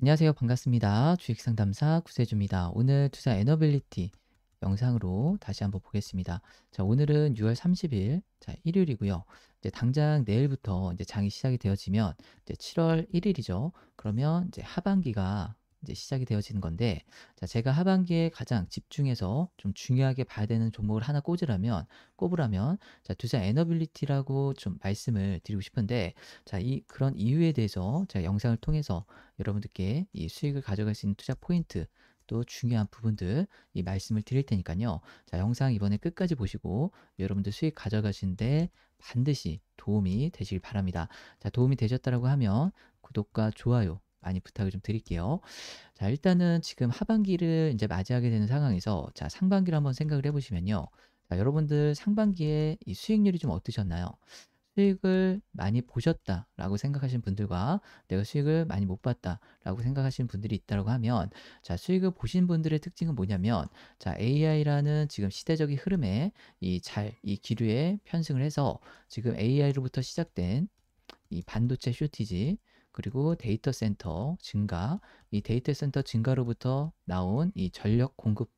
안녕하세요. 반갑습니다. 주식상담사 구세주입니다. 오늘 투자 에너빌리티 영상으로 다시 한번 보겠습니다. 자, 오늘은 6월 30일, 자, 일요일이고요. 이제 당장 내일부터 이제 장이 시작이 되어지면 이제 7월 1일이죠. 그러면 이제 하반기가 이제 시작이 되어지는 건데 자, 제가 하반기에 가장 집중해서 좀 중요하게 봐야 되는 종목을 하나 꽂으라면 꼽으라면 자, 투자 에너빌리티라고 좀 말씀을 드리고 싶은데 자, 이 그런 이유에 대해서 제가 영상을 통해서 여러분들께 이 수익을 가져갈 수 있는 투자 포인트 또 중요한 부분들 이 말씀을 드릴 테니까요. 자, 영상 이번에 끝까지 보시고 여러분들 수익 가져가신데 반드시 도움이 되시길 바랍니다. 자, 도움이 되셨다라고 하면 구독과 좋아요 많이 부탁을 좀 드릴게요. 자, 일단은 지금 하반기를 이제 맞이하게 되는 상황에서 자, 상반기를 한번 생각을 해보시면요. 자, 여러분들 상반기에 이 수익률이 좀 어떠셨나요? 수익을 많이 보셨다라고 생각하시는 분들과 내가 수익을 많이 못 봤다라고 생각하시는 분들이 있다고 하면 자 수익을 보신 분들의 특징은 뭐냐면 자 AI라는 지금 시대적인 흐름에 이 잘 이 기류에 편승을 해서 지금 AI로부터 시작된 이 반도체 쇼티지 그리고 데이터 센터 증가, 이 데이터 센터 증가로부터 나온 이 전력 공급,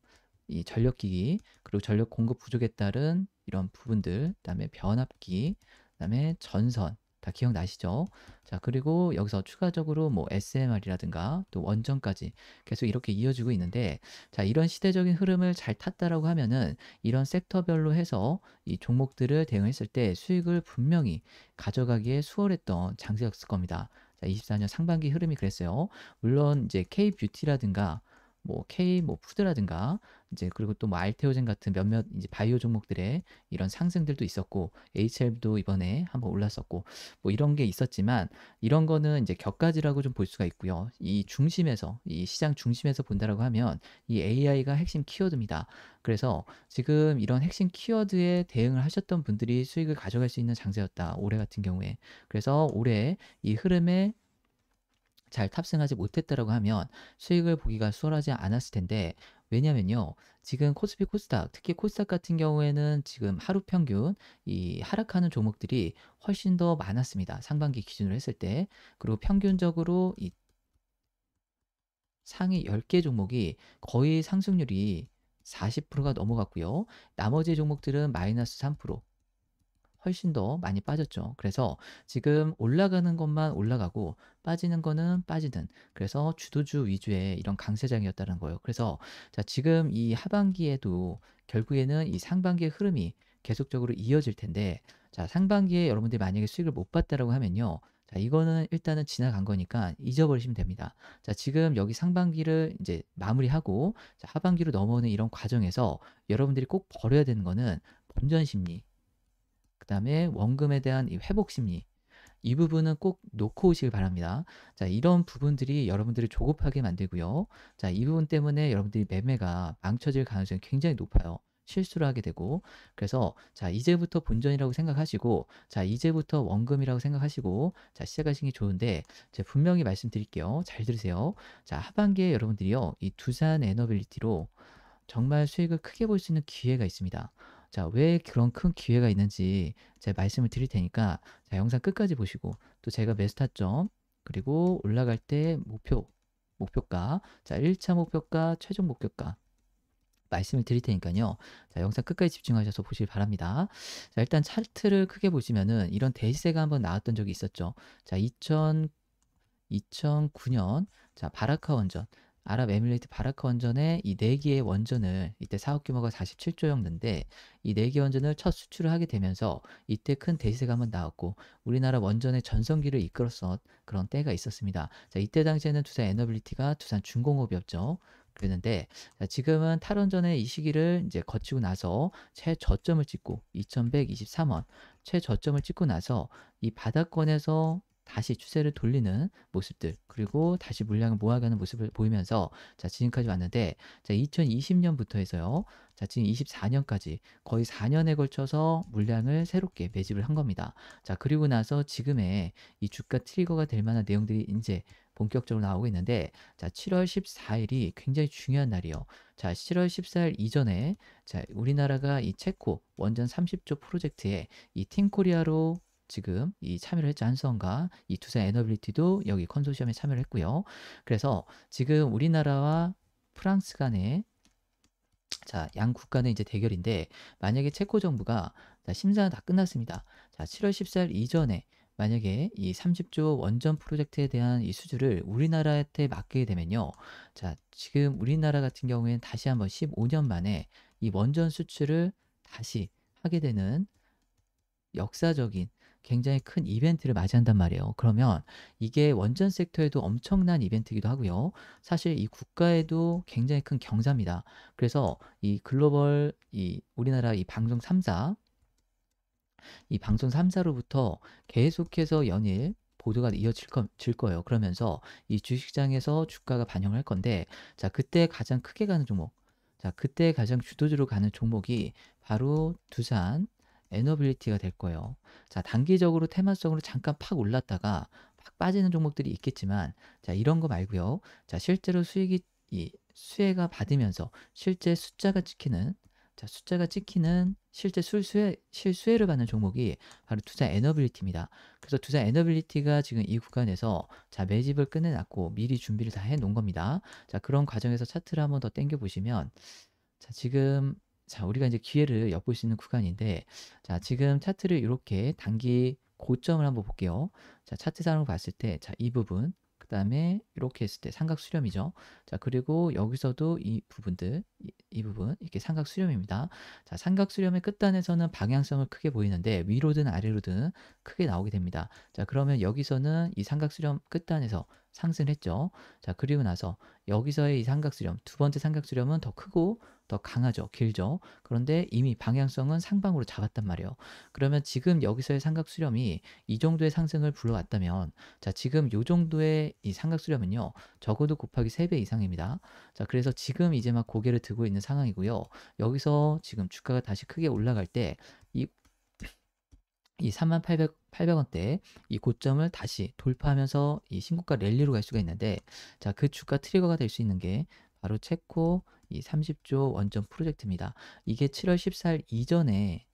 이 전력 기기, 그리고 전력 공급 부족에 따른 이런 부분들, 그다음에 변압기, 그다음에 전선 다 기억나시죠? 자, 그리고 여기서 추가적으로 뭐 SMR이라든가 또 원전까지 계속 이렇게 이어지고 있는데 자, 이런 시대적인 흐름을 잘 탔다라고 하면은 이런 섹터별로 해서 이 종목들을 대응했을 때 수익을 분명히 가져가기에 수월했던 장세였을 겁니다. 자, 24년 상반기 흐름이 그랬어요. 물론 이제 K 뷰티라든가 뭐 K 뭐 푸드라든가 이제 그리고 또뭐 알테오젠 같은 몇몇 이제 바이오 종목들의 이런 상승들도 있었고 HL도 이번에 한번 올랐었고 뭐 이런 게 있었지만 이런 거는 이제 격가지라고 좀 볼 수가 있고요. 이 중심에서 이 시장 중심에서 본다라고 하면 이 AI가 핵심 키워드입니다. 그래서 지금 이런 핵심 키워드에 대응을 하셨던 분들이 수익을 가져갈 수 있는 장세였다. 올해 같은 경우에. 그래서 올해 이 흐름에 잘 탑승하지 못했다라고 하면 수익을 보기가 수월하지 않았을 텐데 왜냐면요. 지금 코스피 코스닥, 특히 코스닥 같은 경우에는 지금 하루 평균 이 하락하는 종목들이 훨씬 더 많았습니다. 상반기 기준으로 했을 때. 그리고 평균적으로 이 상위 10개 종목이 거의 상승률이 40%가 넘어갔고요. 나머지 종목들은 마이너스 3%, 훨씬 더 많이 빠졌죠. 그래서 지금 올라가는 것만 올라가고 빠지는 거는 빠지는 그래서 주도주 위주의 이런 강세장이었다는 거예요. 그래서 자, 지금 이 하반기에도 결국에는 이 상반기의 흐름이 계속적으로 이어질 텐데 자, 상반기에 여러분들이 만약에 수익을 못 봤다라고 하면요. 자, 이거는 일단은 지나간 거니까 잊어버리시면 됩니다. 자, 지금 여기 상반기를 이제 마무리하고 자, 하반기로 넘어오는 이런 과정에서 여러분들이 꼭 버려야 되는 거는 본전 심리, 그 다음에 원금에 대한 이 회복 심리 이 부분은 꼭 놓고 오시길 바랍니다. 자, 이런 부분들이 여러분들을 조급하게 만들고요. 자, 이 부분 때문에 여러분들이 매매가 망쳐질 가능성이 굉장히 높아요. 실수를 하게 되고 그래서 자 이제부터 본전이라고 생각하시고 자 이제부터 원금이라고 생각하시고 자 시작하시는 게 좋은데 제 분명히 말씀드릴게요 잘 들으세요 자 하반기에 여러분들이요 이 두산 에너빌리티로 정말 수익을 크게 볼 수 있는 기회가 있습니다 자, 왜 그런 큰 기회가 있는지 제가 말씀을 드릴 테니까 자, 영상 끝까지 보시고 또 제가 메스타점 그리고 올라갈 때 목표 목표가 자, 1차 목표가 최종 목표가 말씀을 드릴 테니까요. 자, 영상 끝까지 집중하셔서 보시길 바랍니다. 자, 일단 차트를 크게 보시면은 이런 대시세가 한번 나왔던 적이 있었죠. 자, 2000 2009년 자 바라카 원전 아랍에밀리트바라크 원전의 이 네개의 원전을 이때 사업 규모가 47조였는데 이 네 개 원전을 첫 수출을 하게 되면서 이때 큰대세가 한번 나왔고 우리나라 원전의 전성기를 이끌었던 그런 때가 있었습니다. 자, 이때 당시에는 두산 에너빌리티가 두산 중공업이었죠. 그랬는데 지금은 탈원전의 이 시기를 이제 거치고 나서 최저점을 찍고 2123원 최저점을 찍고 나서 이 바닥권에서 다시 추세를 돌리는 모습들 그리고 다시 물량을 모아가는 모습을 보이면서 자 지금까지 왔는데 자 2020년부터 해서요 자 지금 24년까지 거의 4년에 걸쳐서 물량을 새롭게 매집을 한 겁니다 자 그리고 나서 지금의 이 주가 트리거가 될 만한 내용들이 이제 본격적으로 나오고 있는데 자 7월 14일이 굉장히 중요한 날이요. 자 7월 14일 이전에 자 우리나라가 이 체코 원전 30조 프로젝트에 이 팀코리아로 지금 이 참여를 했죠. 한수원과 이 투자 에너빌리티도 여기 컨소시엄에 참여를 했고요. 그래서 지금 우리나라와 프랑스 간의 자, 양 국가 는 이제 대결인데 만약에 체코 정부가 자, 심사 다 끝났습니다. 자, 7월 14일 이전에 만약에 이 30조 원전 프로젝트에 대한 이 수주를 우리나라한테 맡게 되면요. 자, 지금 우리나라 같은 경우에는 다시 한번 15년 만에 이 원전 수출을 다시 하게 되는 역사적인 굉장히 큰 이벤트를 맞이한단 말이에요. 그러면 이게 원전 섹터에도 엄청난 이벤트이기도 하고요. 사실 이 국가에도 굉장히 큰 경사입니다. 그래서 이 글로벌 이 우리나라 이 방송 3사 이 방송 3사로부터 계속해서 연일 보도가 이어질 거, 예요 그러면서 이 주식장에서 주가가 반영할 건데, 자, 그때 가장 크게 가는 종목, 자, 그때 가장 주도적으로 가는 종목이 바로 두산, 에너빌리티가 될 거예요. 자, 단기적으로 테마성으로 잠깐 팍 올랐다가 팍 빠지는 종목들이 있겠지만 자, 이런 거 말고요. 자, 실제로 수익이 이 수혜가 받으면서 실제 숫자가 찍히는 자, 숫자가 찍히는 실제 술수혜, 실수혜를 받는 종목이 바로 투자 에너빌리티입니다. 그래서 투자 에너빌리티가 지금 이 구간에서 자, 매집을 끝내놨고 미리 준비를 다 해놓은 겁니다. 자, 그런 과정에서 차트를 한번 더 땡겨보시면 자, 지금 자, 우리가 이제 기회를 엿볼 수 있는 구간인데, 자, 지금 차트를 이렇게 단기 고점을 한번 볼게요. 자, 차트 상으로 봤을 때, 자, 이 부분, 그 다음에 이렇게 했을 때 삼각 수렴이죠. 자, 그리고 여기서도 이 부분들, 이, 이 부분, 이렇게 삼각 수렴입니다. 자, 삼각 수렴의 끝단에서는 방향성을 크게 보이는데, 위로든 아래로든 크게 나오게 됩니다. 자, 그러면 여기서는 이 삼각 수렴 끝단에서 상승을 했죠. 자, 그리고 나서 여기서의 이 삼각 수렴, 두 번째 삼각 수렴은 더 크고, 더 강하죠. 길죠. 그런데 이미 방향성은 상방으로 잡았단 말이에요. 그러면 지금 여기서의 삼각 수렴이 이 정도의 상승을 불러왔다면 자, 지금 요 정도의 이 삼각 수렴은요. 적어도 곱하기 3배 이상입니다. 자, 그래서 지금 이제 막 고개를 들고 있는 상황이고요. 여기서 지금 주가가 다시 크게 올라갈 때이 이 38,800원대 이 고점을 다시 돌파하면서 이 신고가 랠리로 갈 수가 있는데 자 그 주가 트리거가 될 수 있는 게 바로 체코 이 30조 원전 프로젝트입니다. 이게 7월 14일 이전에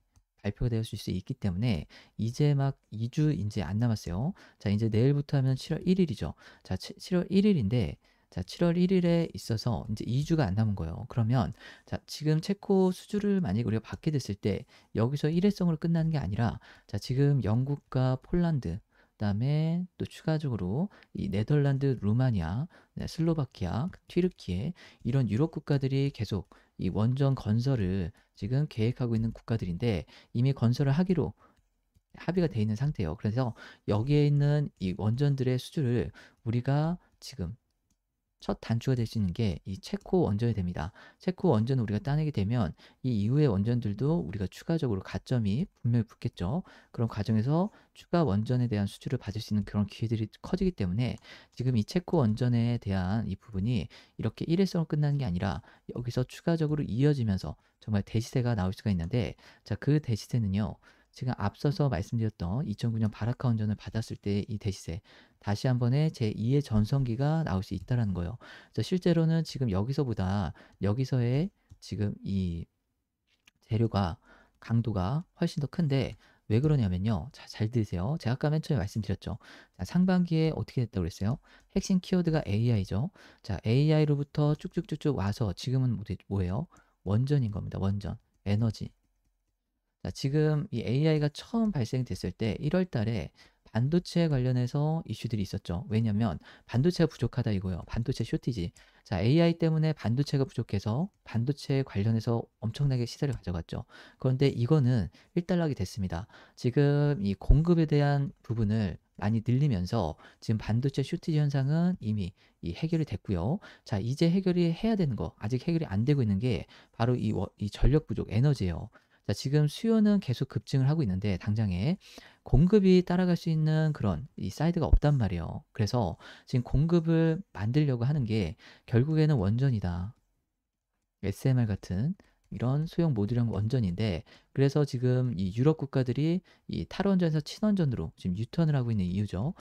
발표될 수 있기 때문에 이제 막 2주 이제 안 남았어요. 자, 이제 내일부터 하면 7월 1일이죠. 자, 7, 월 1일인데 자, 7월 1일에 있어서 이제 2주가 안 남은 거예요. 그러면 자, 지금 체코 수주를 만약 우리가 받게 됐을 때 여기서 일회성으로 끝나는 게 아니라 자, 지금 영국과 폴란드 그다음에 또 추가적으로 이 네덜란드, 루마니아, 네, 슬로바키아, 튀르키예 이런 유럽 국가들이 계속 이 원전 건설을 지금 계획하고 있는 국가들인데 이미 건설을 하기로 합의가 돼 있는 상태예요. 그래서 여기에 있는 이 원전들의 수주를 우리가 지금 첫 단추가 될 수 있는 게 이 체코 원전이 됩니다. 체코 원전을 우리가 따내게 되면 이 이후의 원전들도 우리가 추가적으로 가점이 분명히 붙겠죠. 그런 과정에서 추가 원전에 대한 수주를 받을 수 있는 그런 기회들이 커지기 때문에 지금 이 체코 원전에 대한 이 부분이 이렇게 일회성으로 끝나는 게 아니라 여기서 추가적으로 이어지면서 정말 대시세가 나올 수가 있는데 자그 대시세는요. 제가 앞서서 말씀드렸던 2009년 바라카 원전을 받았을 때 이 대시세 다시 한 번에 제 2의 전성기가 나올 수 있다라는 거예요. 그래서 실제로는 지금 여기서보다 여기서의 지금 이 재료가 강도가 훨씬 더 큰데 왜 그러냐면요. 자, 잘 들으세요. 제가 아까 맨 처음에 말씀드렸죠. 자, 상반기에 어떻게 됐다고 그랬어요? 핵심 키워드가 AI죠. 자, AI로부터 쭉쭉쭉쭉 와서 지금은 뭐 뭐예요? 원전인 겁니다. 원전, 에너지, 자, 지금 이 AI가 처음 발생됐을 때 1월 달에 반도체 관련해서 이슈들이 있었죠. 왜냐면 반도체가 부족하다 이거예요. 반도체 쇼티지. 자, AI 때문에 반도체가 부족해서 반도체 관련해서 엄청나게 시세를 가져갔죠. 그런데 이거는 일단락이 됐습니다. 지금 이 공급에 대한 부분을 많이 늘리면서 지금 반도체 쇼티지 현상은 이미 이 해결이 됐고요. 자, 이제 해결이 해야 되는 거, 아직 해결이 안 되고 있는 게 바로 이, 이 전력 부족, 에너지예요. 자, 지금 수요는 계속 급증을 하고 있는데 당장에 공급이 따라갈 수 있는 그런 이 사이드가 없단 말이에요. 그래서 지금 공급을 만들려고 하는 게 결국에는 원전이다. SMR 같은 이런 소형 모듈형 원전인데 그래서 지금 이 유럽 국가들이 이 탈원전에서 친원전으로 지금 유턴을 하고 있는 이유죠.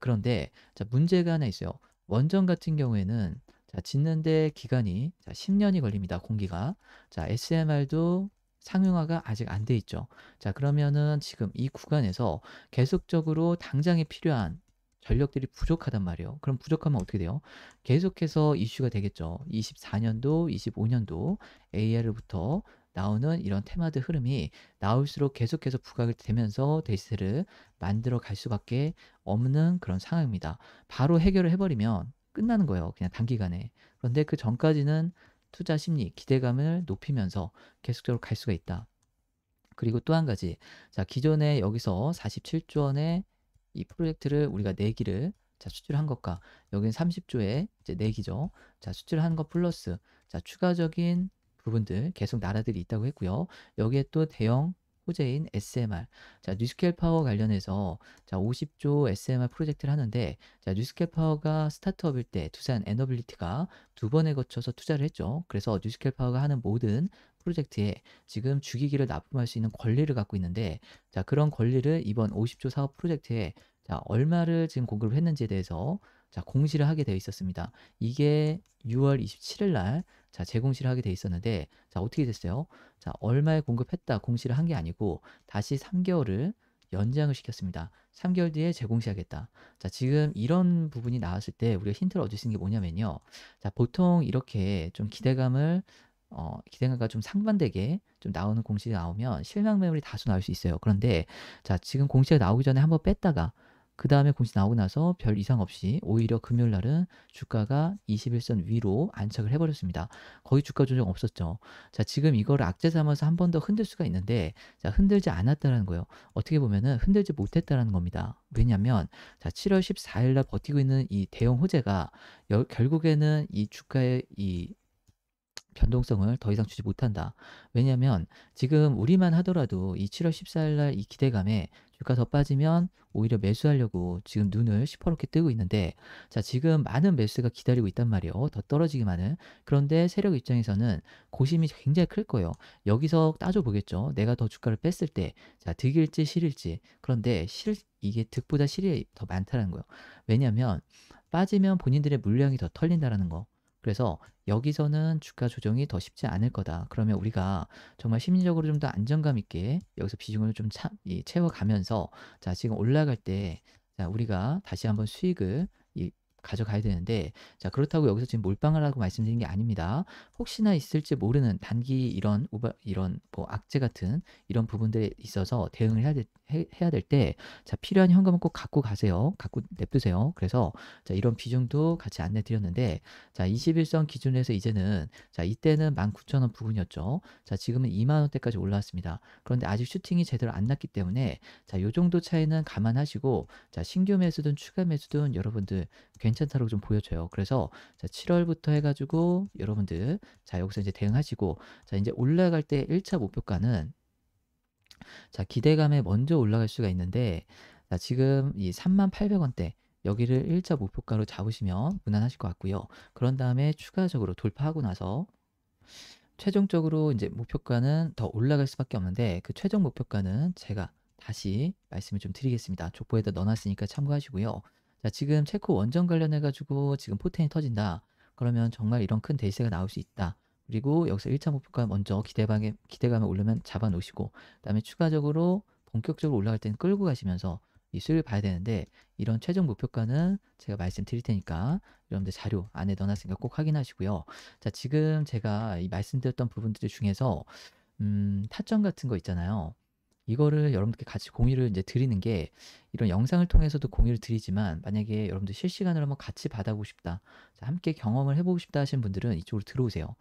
그런데 자, 문제가 하나 있어요. 원전 같은 경우에는 자, 짓는데 기간이 자, 10년이 걸립니다. 공기가. 자, SMR도 상용화가 아직 안 돼 있죠. 자, 그러면은 지금 이 구간에서 계속적으로 당장에 필요한 전력들이 부족하단 말이에요. 그럼 부족하면 어떻게 돼요? 계속해서 이슈가 되겠죠. 24년도, 25년도 AR부터 나오는 이런 테마드 흐름이 나올수록 계속해서 부각이 되면서 데이를 만들어 갈 수밖에 없는 그런 상황입니다. 바로 해결을 해버리면 끝나는 거예요. 그냥 단기간에. 그런데 그 전까지는 투자 심리, 기대감을 높이면서 계속적으로 갈 수가 있다. 그리고 또 한 가지. 자, 기존에 여기서 47조 원의 이 프로젝트를 우리가 내기를 자, 수출한 것과 여기는 30조의 이제 내기죠. 자, 수출한 것 플러스 자, 추가적인 부분들 계속 나라들이 있다고 했고요. 여기에 또 대형 호재인 SMR. 자, 뉴스케일 파워 관련해서 자, 50조 SMR 프로젝트를 하는데 자, 뉴스케일 파워가 스타트업일 때 두산 에너빌리티가 두 번에 거쳐서 투자를 했죠. 그래서 뉴스케일 파워가 하는 모든 프로젝트에 지금 주기기를 납품할 수 있는 권리를 갖고 있는데 자, 그런 권리를 이번 50조 사업 프로젝트에 자, 얼마를 지금 공급을 했는지에 대해서 자, 공시를 하게 되어 있었습니다. 이게 6월 27일 날 자, 재공시를 하게 되어 있었는데 자, 어떻게 됐어요? 자, 얼마에 공급했다 공시를 한 게 아니고 다시 3개월을 연장을 시켰습니다. 3개월 뒤에 재공시하겠다. 자, 지금 이런 부분이 나왔을 때 우리가 힌트를 얻을 수 있는 게 뭐냐면요. 자, 보통 이렇게 좀 기대감을 어, 기대감과 좀 상반되게 좀 나오는 공시가 나오면 실망 매물이 다소 나올 수 있어요. 그런데 자, 지금 공시가 나오기 전에 한번 뺐다가 그 다음에 공시 나오고 나서 별 이상 없이 오히려 금요일 날은 주가가 21선 위로 안착을 해버렸습니다. 거의 주가 조정 없었죠. 자, 지금 이걸 악재 삼아서 한 번 더 흔들 수가 있는데, 자, 흔들지 않았다라는 거예요. 어떻게 보면은 흔들지 못했다라는 겁니다. 왜냐면, 자, 7월 14일 날 버티고 있는 이 대형 호재가 여, 결국에는 이 주가의 이 변동성을 더 이상 주지 못한다. 왜냐면 지금 우리만 하더라도 이 7월 14일 날 이 기대감에 주가 더 빠지면 오히려 매수하려고 지금 눈을 시퍼렇게 뜨고 있는데 자 지금 많은 매수가 기다리고 있단 말이에요. 더 떨어지기만은 그런데 세력 입장에서는 고심이 굉장히 클 거예요. 여기서 따져 보겠죠. 내가 더 주가를 뺐을 때자 득일지 실일지 그런데 실 이게 득보다 실이 더 많다는 거예요. 왜냐하면 빠지면 본인들의 물량이 더 털린다라는 거. 그래서 여기서는 주가 조정이 더 쉽지 않을 거다. 그러면 우리가 정말 심리적으로 좀 더 안정감 있게 여기서 비중을 좀 차, 이, 채워가면서 자, 지금 올라갈 때 자, 우리가 다시 한번 수익을 가져가야 되는데 자 그렇다고 여기서 지금 몰빵을 하고 말씀드린 게 아닙니다. 혹시나 있을지 모르는 단기 이런 우바, 이런 뭐 악재 같은 이런 부분들에 있어서 대응을 해야 될 해야 될때자 필요한 현금은 꼭 갖고 가세요. 갖고 냅두세요. 그래서 자 이런 비중도 같이 안내 드렸는데 자 21선 기준에서 이제는 자 이때는 19,000원 부분이었죠자 지금은 2만 원대까지 올라왔습니다. 그런데 아직 슈팅이 제대로 안 났기 때문에 자요 정도 차이는 감안하시고 자 신규 매수든 추가 매수든 여러분들 괜 괜찮다고 좀 보여줘요. 그래서 자, 7월부터 해가지고 여러분들 자 여기서 이제 대응하시고 자 이제 올라갈 때 1차 목표가는 자 기대감에 먼저 올라갈 수가 있는데 자 지금 이 38,000원대 여기를 1차 목표가로 잡으시면 무난하실 것 같고요. 그런 다음에 추가적으로 돌파하고 나서 최종적으로 이제 목표가는 더 올라갈 수밖에 없는데 그 최종 목표가는 제가 다시 말씀을 좀 드리겠습니다. 족보에다 넣어놨으니까 참고하시고요. 자, 지금 체코 원정 관련해가지고 지금 포텐이 터진다. 그러면 정말 이런 큰 대세가 나올 수 있다. 그리고 여기서 1차 목표가 먼저 기대방에, 기대감에 오려면 잡아놓으시고, 그 다음에 추가적으로 본격적으로 올라갈 때는 끌고 가시면서 이 수를 봐야 되는데, 이런 최종 목표가는 제가 말씀드릴 테니까, 여러분들 자료 안에 넣어놨으니까 꼭 확인하시고요. 자, 지금 제가 이 말씀드렸던 부분들 중에서, 음, 타점 같은 거 있잖아요. 이거를 여러분들께 같이 공유를 이제 드리는 게 이런 영상을 통해서도 공유를 드리지만 만약에 여러분들 실시간으로 한번 같이 받아보고 싶다. 자, 함께 경험을 해보고 싶다 하신 분들은 이쪽으로 들어오세요.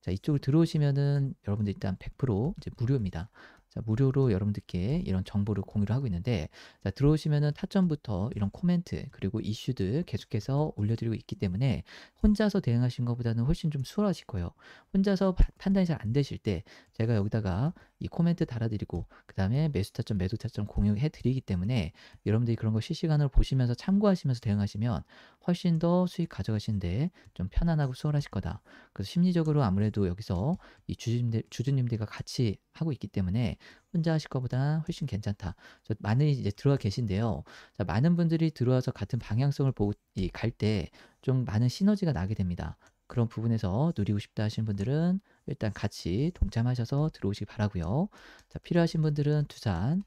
자, 이쪽으로 들어오시면은 여러분들 일단 100% 이제 무료입니다. 자, 무료로 여러분들께 이런 정보를 공유를 하고 있는데, 자, 들어오시면은 타점부터 이런 코멘트, 그리고 이슈들 계속해서 올려드리고 있기 때문에 혼자서 대응하신 것보다는 훨씬 좀 수월하실 거예요. 혼자서 판단이 잘 안 되실 때 제가 여기다가 이 코멘트 달아드리고 그 다음에 매수 타점, 매도 타점 공유해 드리기 때문에 여러분들이 그런 거 실시간으로 보시면서 참고하시면서 대응하시면 훨씬 더 수익 가져가시는데 좀 편안하고 수월하실 거다. 그래서 심리적으로 아무래도 여기서 이 주주님들, 주주님들과 같이 하고 있기 때문에 혼자 하실 것보다 훨씬 괜찮다. 많은 이제 들어와 계신데요. 자, 많은 분들이 들어와서 같은 방향성을 보고 갈 때 좀 많은 시너지가 나게 됩니다. 그런 부분에서 누리고 싶다 하시는 분들은 일단 같이 동참하셔서 들어오시기 바라고요. 자, 필요하신 분들은 투산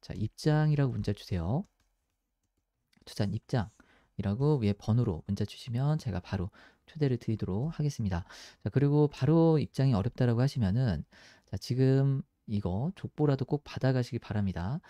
자, 입장이라고 문자 주세요. 투산 입장이라고 위에 번호로 문자 주시면 제가 바로 초대를 드리도록 하겠습니다. 자, 그리고 바로 입장이 어렵다라고 하시면은 자, 지금 이거 족보라도 꼭 받아가시기 바랍니다.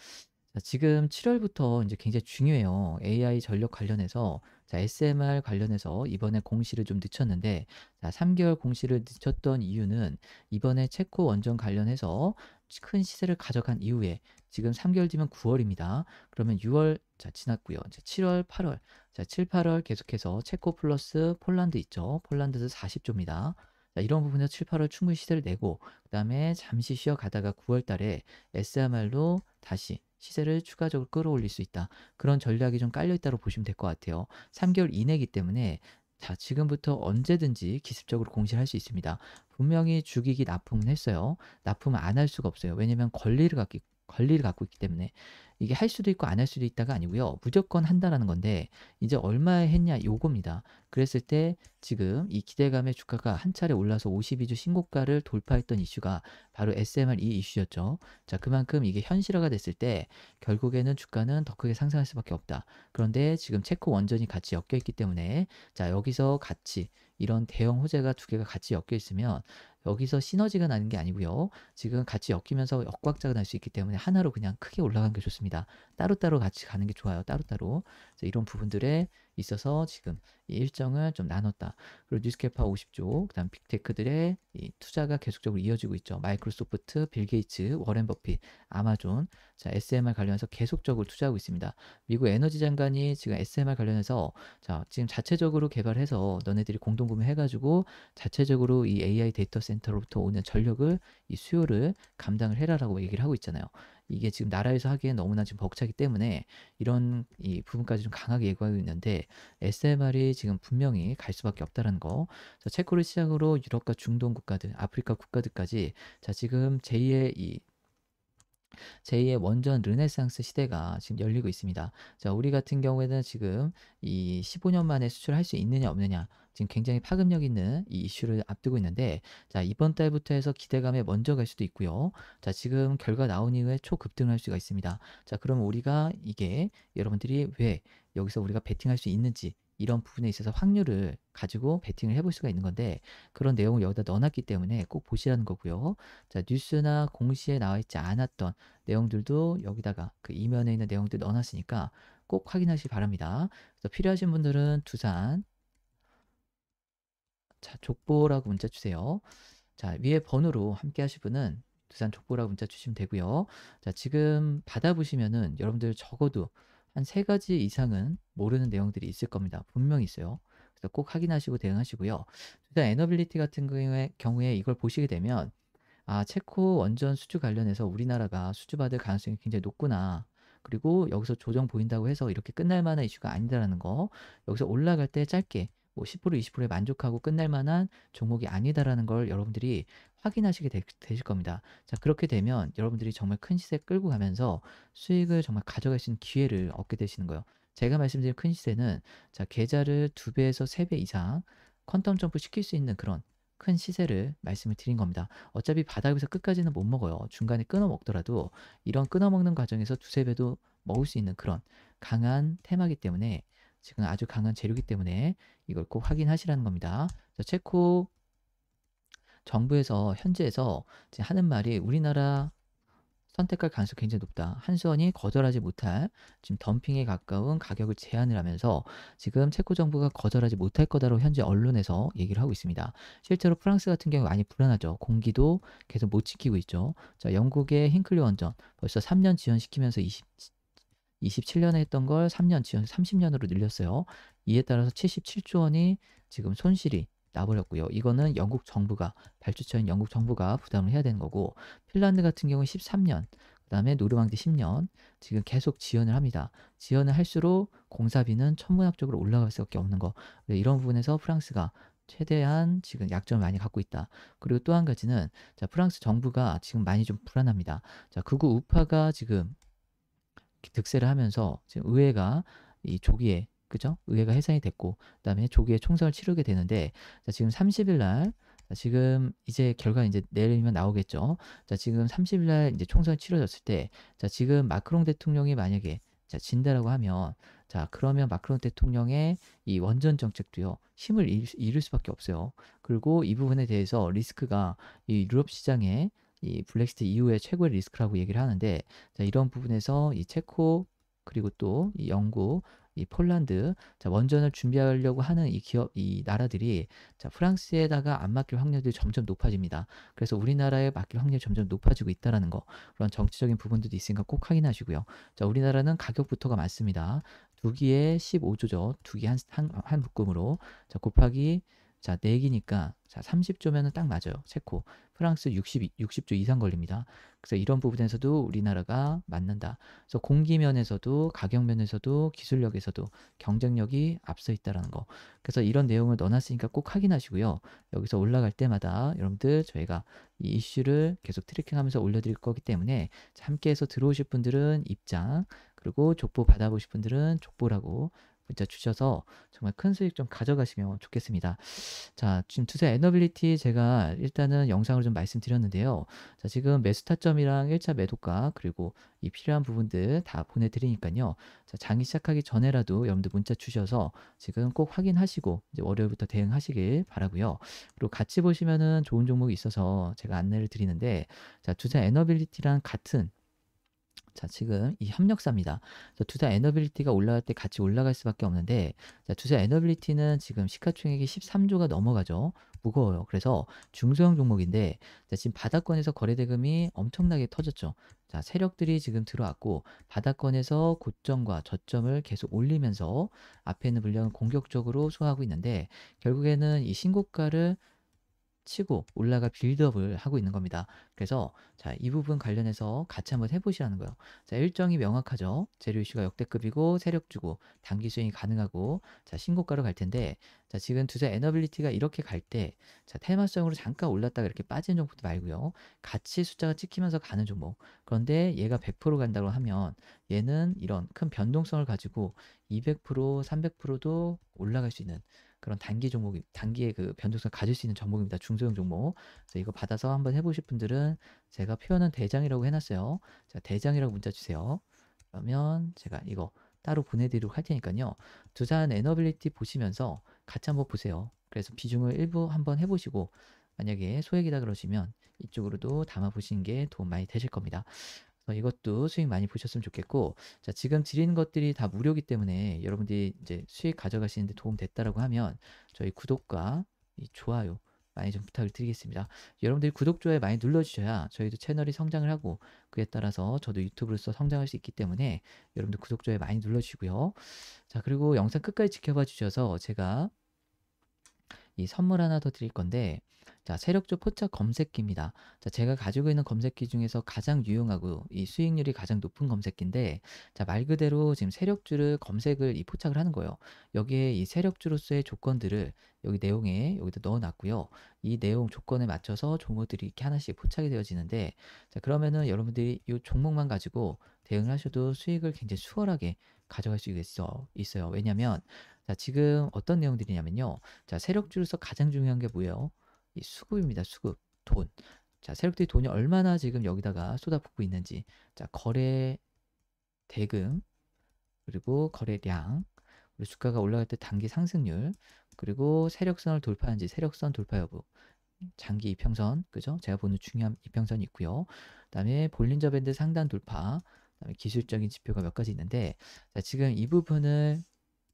아, 지금 7월부터 인제 굉장히 중요해요. AI 전력 관련해서 자 SMR 관련해서 이번에 공시를 좀 늦췄는데 자3 개월 공시를 늦췄던 이유는 이번에 체코 원전 관련해서 큰 시세를 가져간 이후에 지금 3 개월 뒤면 9 월입니다. 그러면 6월자 지났고요. 이7 월, 8월자 7, 8월 계속해서 체코 플러스 폴란드 있죠. 폴란드도 40 조입니다. 자, 이런 부분에서 7, 8월 충분히 시세를 내고 그다음에 잠시 쉬어 가다가 9월 달에 SMR로 다시 시세를 추가적으로 끌어올릴 수 있다. 그런 전략이 좀 깔려있다고 보시면 될 것 같아요. 3개월 이내이기 때문에 자, 지금부터 언제든지 기습적으로 공시할 수 있습니다. 분명히 죽이기 납품은 했어요. 납품 안 할 수가 없어요. 왜냐면 하 권리를 갖기 권리를 갖고 있기 때문에 이게 할 수도 있고 안 할 수도 있다가 아니고요. 무조건 한다라는 건데 이제 얼마에 했냐 요겁니다. 그랬을 때 지금 이 기대감의 주가가 한 차례 올라서 52주 신고가를 돌파했던 이슈가 바로 SMR 이 이슈였죠. 자, 그만큼 이게 현실화가 됐을 때 결국에는 주가는 더 크게 상승할 수밖에 없다. 그런데 지금 체코 원전이 같이 엮여 있기 때문에 자, 여기서 같이 이런 대형 호재가 두 개가 같이 엮여 있으면 여기서 시너지가 나는 게 아니고요. 지금 같이 엮이면서 역곽자가 날 수 있기 때문에 하나로 그냥 크게 올라간 게 좋습니다. 따로따로 같이 가는 게 좋아요. 따로따로. 이런 부분들의 있어서 지금 일정을 좀 나눴다. 그리고 뉴스케파 50조, 그다음 빅테크들의 투자가 계속적으로 이어지고 있죠. 마이크로소프트, 빌 게이츠, 워렌 버핏, 아마존, 자 SMR 관련해서 계속적으로 투자하고 있습니다. 미국 에너지 장관이 지금 SMR 관련해서 자 지금 자체적으로 개발해서 너네들이 공동 구매해가지고 자체적으로 이 AI 데이터 센터로부터 오는 전력을 이 수요를 감당을 해라라고 얘기를 하고 있잖아요. 이게 지금 나라에서 하기엔 너무나 지금 벅차기 때문에 이런 이 부분까지 좀 강하게 예고하고 있는데 SMR이 지금 분명히 갈 수밖에 없다는 거. 자, 체코를 시작으로 유럽과 중동 국가들, 아프리카 국가들까지 자 지금 제2의 이 제2의 원전 르네상스 시대가 지금 열리고 있습니다. 자, 우리 같은 경우에는 지금 이 15년 만에 수출할 수 있느냐 없느냐 지금 굉장히 파급력 있는 이 이슈를 앞두고 있는데 자 이번 달부터 해서 기대감에 먼저 갈 수도 있고요. 자 지금 결과 나온 이후에 초급등을 할 수가 있습니다. 자 그럼 우리가 이게 여러분들이 왜 여기서 우리가 베팅할 수 있는지 이런 부분에 있어서 확률을 가지고 베팅을 해볼 수가 있는 건데 그런 내용을 여기다 넣어놨기 때문에 꼭 보시라는 거고요. 자 뉴스나 공시에 나와 있지 않았던 내용들도 여기다가 그 이면에 있는 내용들 넣어놨으니까 꼭 확인하시기 바랍니다. 그래서 필요하신 분들은 두산 자, 족보라고 문자 주세요. 자, 위에 번호로 함께 하실 분은 두산 족보라고 문자 주시면 되고요. 자, 지금 받아보시면은 여러분들 적어도 한 세 가지 이상은 모르는 내용들이 있을 겁니다. 분명히 있어요. 그래서 꼭 확인하시고 대응하시고요. 일단 에너빌리티 같은 경우에, 경우에 이걸 보시게 되면 아, 체코 원전 수주 관련해서 우리나라가 수주받을 가능성이 굉장히 높구나. 그리고 여기서 조정 보인다고 해서 이렇게 끝날 만한 이슈가 아니다라는 거. 여기서 올라갈 때 짧게 뭐10% 20%에 만족하고 끝날 만한 종목이 아니다라는 걸 여러분들이 확인하시게 되, 실 겁니다. 자 그렇게 되면 여러분들이 정말 큰 시세 끌고 가면서 수익을 정말 가져갈 수 있는 기회를 얻게 되시는 거예요. 제가 말씀드린 큰 시세는 자 계좌를 두 배에서 세 배 이상 퀀텀 점프 시킬 수 있는 그런 큰 시세를 말씀을 드린 겁니다. 어차피 바닥에서 끝까지는 못 먹어요. 중간에 끊어 먹더라도 이런 끊어 먹는 과정에서 두세 배도 먹을 수 있는 그런 강한 테마기 때문에 지금 아주 강한 재료기 때문에 이걸 꼭 확인하시라는 겁니다. 자, 체코 정부에서 현재에서 하는 말이 우리나라 선택할 가능성이 굉장히 높다. 한수원이 거절하지 못할 지금 덤핑에 가까운 가격을 제한을 하면서 지금 체코 정부가 거절하지 못할 거다로 현재 언론에서 얘기를 하고 있습니다. 실제로 프랑스 같은 경우 많이 불안하죠. 공기도 계속 못 지키고 있죠. 자, 영국의 힌클리 원전 벌써 3년 지연시키면서 20, 27년에 했던 걸 3년, 30년으로 늘렸어요. 이에 따라서 77조 원이 지금 손실이 나버렸고요. 이거는 영국 정부가 발주처인 영국 정부가 부담을 해야 되는 거고 핀란드 같은 경우는 13년, 그다음에 노르망디 10년 지금 계속 지연을 합니다. 지연을 할수록 공사비는 천문학적으로 올라갈 수밖에 없는 거. 네, 이런 부분에서 프랑스가 최대한 지금 약점을 많이 갖고 있다. 그리고 또 한 가지는 자, 프랑스 정부가 지금 많이 좀 불안합니다. 자, 극우 우파가 지금 득세를 하면서 지금 의회가 이 조기에 그죠? 의회가 해산이 됐고 그다음에 조기에 총선을 치르게 되는데 자, 지금 30일 날 자, 지금 이제 결과 이제 내일이면 나오겠죠. 자, 지금 30일 날 이제 총선이 치러졌을 때 자, 지금 마크롱 대통령이 만약에 자, 진다라고 하면 자, 그러면 마크롱 대통령의 이 원전 정책도요. 힘을 잃을 수밖에 없어요. 그리고 이 부분에 대해서 리스크가 이 유럽 시장에 이 블랙시트 이후에 최고의 리스크라고 얘기를 하는데 자, 이런 부분에서 이 체코 그리고 또 이 영국 이 폴란드 자, 원전을 준비하려고 하는 이 기업 이 나라들이 자, 프랑스에다가 안 맡길 확률이 점점 높아집니다. 그래서 우리나라에 맡길 확률이 점점 높아지고 있다라는 거 그런 정치적인 부분들도 있으니까 꼭 확인하시고요. 자, 우리나라는 가격부터가 많습니다. 두 기에 15조죠. 두기한한한 묶음으로 자, 곱하기 자, 4기니까 자, 30조면은 딱 맞아요. 체코. 프랑스 60, 60주 이상 걸립니다. 그래서 이런 부분에서도 우리나라가 맞는다. 그래서 공기면에서도 가격면에서도 기술력에서도 경쟁력이 앞서 있다라는 거. 그래서 이런 내용을 넣어놨으니까 꼭 확인하시고요. 여기서 올라갈 때마다 여러분들 저희가 이 이슈를 계속 트래킹하면서 올려드릴 거기 때문에 함께해서 들어오실 분들은 입장 그리고 족보 받아보실 분들은 족보라고 문자 주셔서 정말 큰 수익 좀 가져가시면 좋겠습니다. 자, 지금 투자 에너빌리티 제가 일단은 영상을좀 말씀드렸는데요. 자, 지금 매수 타점이랑 1차 매도가 그리고 이 필요한 부분들 다 보내드리니까요. 자, 장이 시작하기 전에라도 여러분들 문자 주셔서 지금 꼭 확인하시고 이제 월요일부터 대응하시길 바라고요. 그리고 같이 보시면은 좋은 종목이 있어서 제가 안내를 드리는데 자, 투자 에너빌리티랑 같은 자, 지금 이 협력사입니다. 자, 투자 에너빌리티가 올라갈 때 같이 올라갈 수밖에 없는데, 자, 투자 에너빌리티는 지금 시가총액이 13조가 넘어가죠. 무거워요. 그래서 중소형 종목인데, 자, 지금 바닥권에서 거래대금이 엄청나게 터졌죠. 자, 세력들이 지금 들어왔고, 바닥권에서 고점과 저점을 계속 올리면서 앞에 있는 물량을 공격적으로 소화하고 있는데, 결국에는 이 신고가를 치고 올라가 빌드업을 하고 있는 겁니다. 그래서 자, 이 부분 관련해서 같이 한번 해보시라는 거예요. 자, 일정이 명확하죠. 재료 이슈가 역대급이고 세력주고 단기 수행이 가능하고 자, 신고가로 갈 텐데 자, 지금 두세 에너빌리티가 이렇게 갈 때 테마성으로 잠깐 올랐다가 이렇게 빠지는 종목도 말고요. 같이 숫자가 찍히면서 가는 종목. 그런데 얘가 100% 간다고 하면 얘는 이런 큰 변동성을 가지고 200% 300%도 올라갈 수 있는 그런 단기 종목, 단기의 그 변동성 가질 수 있는 종목입니다. 중소형 종목. 그래서 이거 받아서 한번 해보실 분들은 제가 표현은 대장이라고 해놨어요. 자, 대장이라고 문자 주세요. 그러면 제가 이거 따로 보내드리도록 할 테니까요. 두산 에너빌리티 보시면서 같이 한번 보세요. 그래서 비중을 일부 한번 해보시고 만약에 소액이다 그러시면 이쪽으로도 담아 보시는 게 도움 많이 되실 겁니다. 어, 이것도 수익 많이 보셨으면 좋겠고 자 지금 드리는 것들이 다 무료기 때문에 여러분들이 이제 수익 가져가시는데 도움 됐다라고 하면 저희 구독과 좋아요 많이 좀 부탁을 드리겠습니다. 여러분들이 구독, 좋아요 많이 눌러주셔야 저희도 채널이 성장을 하고 그에 따라서 저도 유튜브로서 성장할 수 있기 때문에 여러분들 구독, 좋아요 많이 눌러주시고요. 자 그리고 영상 끝까지 지켜봐 주셔서 제가 이 선물 하나 더 드릴 건데 자, 세력주 포착 검색기입니다. 자, 제가 가지고 있는 검색기 중에서 가장 유용하고 이 수익률이 가장 높은 검색기인데, 자, 말 그대로 지금 세력주를 검색을 이 포착을 하는 거예요. 여기에 이 세력주로서의 조건들을 여기 내용에 여기다 넣어놨고요. 이 내용 조건에 맞춰서 종목들이 이렇게 하나씩 포착이 되어지는데, 자, 그러면은 여러분들이 이 종목만 가지고 대응을 하셔도 수익을 굉장히 수월하게 가져갈 수 있어, 있어요. 왜냐면, 자, 지금 어떤 내용들이냐면요. 자, 세력주로서 가장 중요한 게 뭐예요? 이 수급입니다. 수급 돈. 자 세력들이 돈이 얼마나 지금 여기다가 쏟아붓고 있는지. 자 거래 대금 그리고 거래량 우리 주가가 올라갈 때 단기 상승률 그리고 세력선을 돌파하는지 세력선 돌파 여부 장기 이평선 그죠 제가 보는 중요한 이평선이 있고요 그다음에 볼린저 밴드 상단 돌파 그다음에 기술적인 지표가 몇 가지 있는데 자, 지금 이 부분을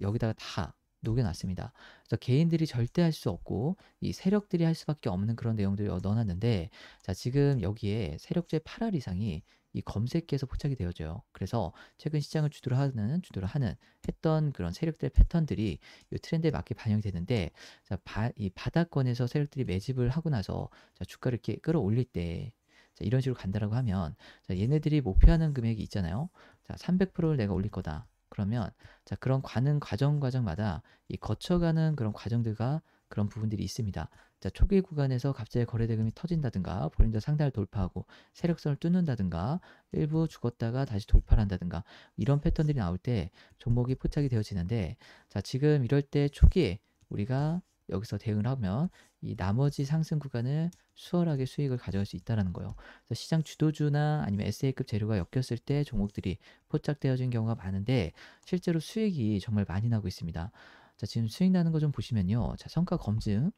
여기다가 다 녹여놨습니다. 그래서 개인들이 절대 할 수 없고 이 세력들이 할 수밖에 없는 그런 내용들을 넣어놨는데 자 지금 여기에 세력제 8할 이상이 이 검색기에서 포착이 되어져요. 그래서 최근 시장을 주도 하는 주도 하는 했던 그런 세력들의 패턴들이 이 트렌드에 맞게 반영이 되는데 자, 바, 이 바닥권에서 세력들이 매집을 하고 나서 자, 주가를 이렇게 끌어올릴 때 자, 이런 식으로 간다라고 하면 자, 얘네들이 목표하는 금액이 있잖아요. 자, 300%를 내가 올릴 거다. 그러면 자 그런 가는 과정 과정마다 이 거쳐가는 그런 과정들과 그런 부분들이 있습니다. 자, 초기 구간에서 갑자기 거래대금이 터진다든가 보인자 상단를 돌파하고 세력선을 뚫는다든가 일부 죽었다가 다시 돌파를 한다든가 이런 패턴들이 나올 때 종목이 포착이 되어지는데 자 지금 이럴 때 초기에 우리가 여기서 대응을 하면 이 나머지 상승 구간을 수월하게 수익을 가져갈수 있다는 거예요. 그래서 시장 주도주나 아니면 SA급 재료가 엮였을 때 종목들이 포착되어진 경우가 많은데 실제로 수익이 정말 많이 나고 있습니다. 자, 지금 수익 나는 거 좀 보시면요. 자, 성과 검증.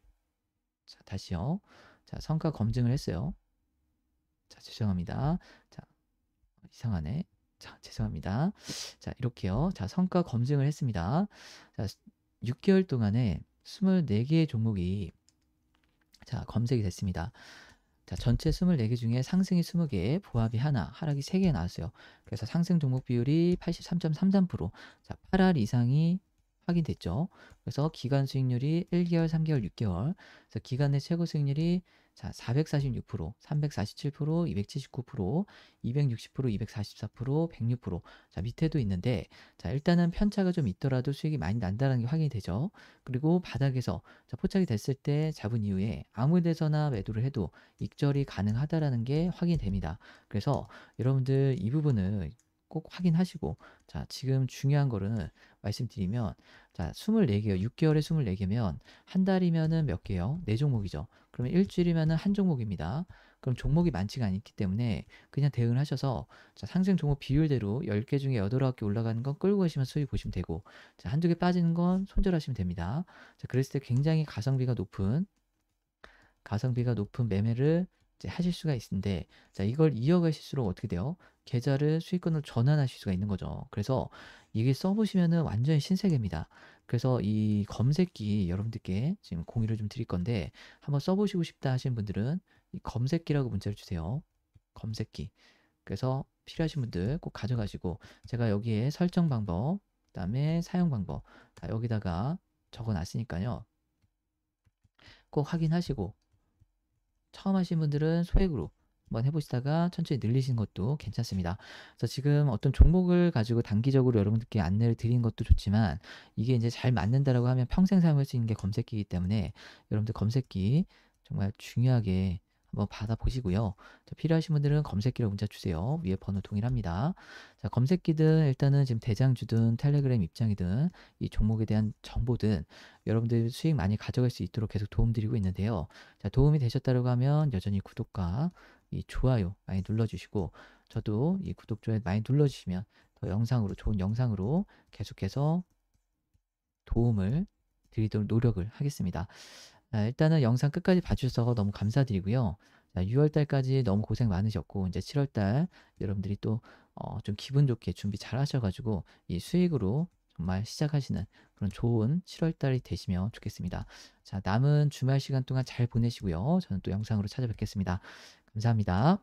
자, 다시요. 자, 성과 검증을 했어요. 자, 죄송합니다. 자, 이상하네. 자, 죄송합니다. 자, 이렇게요. 자, 성과 검증을 했습니다. 자, 6개월 동안에 24개의 종목이 자, 검색이 됐습니다. 자, 전체 24개 중에 상승이 20개, 보합이 하나, 하락이 3개 나왔어요. 그래서 상승 종목 비율이 83.33%. 자, 8할 이상이 확인됐죠. 그래서 기간 수익률이 1개월, 3개월, 6개월. 그래서 기간 내 최고 수익률이 자, 446%, 347%, 279%, 260%, 244%, 106%. 자, 밑에도 있는데, 자, 일단은 편차가 좀 있더라도 수익이 많이 난다는 게 확인이 되죠. 그리고 바닥에서 자, 포착이 됐을 때 잡은 이후에 아무 데서나 매도를 해도 익절이 가능하다라는 게 확인됩니다. 그래서 여러분들 이 부분을 꼭 확인하시고 자 지금 중요한 거는 말씀드리면 자 24개요 6개월에 24개면 한 달이면은 몇 개요? 네 종목이죠 그러면 일주일이면한 종목입니다. 그럼 종목이 많지가 않기 때문에 그냥 대응을 하셔서 자, 상승 종목 비율대로 10개 중에 8, 개 올라가는 건 끌고 가시면 수익 보시면 되고 자, 한두 개 빠지는 건 손절하시면 됩니다. 자, 그랬을 때 굉장히 가성비가 높은 가성비가 높은 매매를 하실 수가 있는데 자 이걸 이어가실수록 어떻게 돼요? 계좌를 수익권으로 전환하실 수가 있는 거죠. 그래서 이게 써보시면 완전히 신세계입니다. 그래서 이 검색기 여러분들께 지금 공유를 좀 드릴 건데 한번 써보시고 싶다 하신 분들은 이 검색기라고 문자를 주세요. 검색기. 그래서 필요하신 분들 꼭 가져가시고 제가 여기에 설정 방법, 그다음에 사용 방법 다 여기다가 적어놨으니까요. 꼭 확인하시고 처음 하신 분들은 소액으로 한번 해보시다가 천천히 늘리신 것도 괜찮습니다. 그래서 지금 어떤 종목을 가지고 단기적으로 여러분들께 안내를 드린 것도 좋지만 이게 이제 잘 맞는다라고 하면 평생 사용할 수 있는 게 검색기이기 때문에 여러분들 검색기 정말 중요하게 한번 받아보시고요. 필요하신 분들은 검색기로 문자 주세요. 위에 번호 동일합니다. 자, 검색기든 일단은 지금 대장주든 텔레그램 입장이든 이 종목에 대한 정보든 여러분들 수익 많이 가져갈 수 있도록 계속 도움드리고 있는데요. 자, 도움이 되셨다고 하면 여전히 구독과 이 좋아요 많이 눌러주시고 저도 이 구독 좋아 많이 눌러주시면 더 영상으로 좋은 영상으로 계속해서 도움을 드리도록 노력을 하겠습니다. 자, 아, 일단은 영상 끝까지 봐주셔서 너무 감사드리고요. 자, 6월달까지 너무 고생 많으셨고 이제 7월달 여러분들이 또좀 어, 기분 좋게 준비 잘 하셔가지고 이 수익으로 정말 시작하시는 그런 좋은 7월달이 되시면 좋겠습니다. 자 남은 주말 시간 동안 잘 보내시고요. 저는 또 영상으로 찾아뵙겠습니다. 감사합니다.